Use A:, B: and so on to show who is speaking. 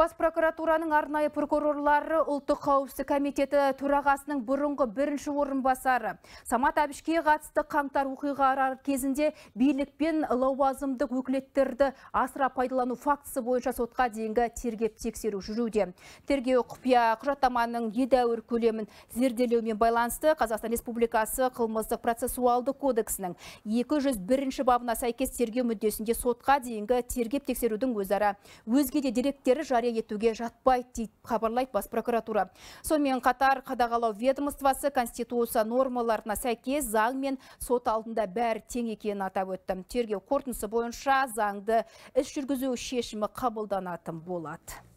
A: Бас прокуратураның арнайы прокурорлары ұлттық қауіпсіздік комитеті төрағасының бұрынғы бірінші орынбасары Самат Әбішке қатысты қаңтар оқиғалары кезінде билік пен лауазымдық өкілеттерді асыра пайдалану фактісі бойынша сотқа дейінгі тергеп тексеру жүруде. Тергеу құпия құжаттаманың едәуір көлемін зерделеумен байланысты Қазақстан Республикасы қылмыстық процессуалды кодексінің 201 бабына сәйкес тергеу мүддесінде сотқа дейінгі тергеп тексерудің өзара өзге де деректері жария етуге жатпайды дейді хабарлайды бас прокуратура сонымен қатар қадағалау ведомствосы конституция нормаларына сәйкес заң мен сот алдында бәрі тең екенін атап өтті тергеу қорытындысы бойынша заңды іс жүргізу шешімі қабылданатын болады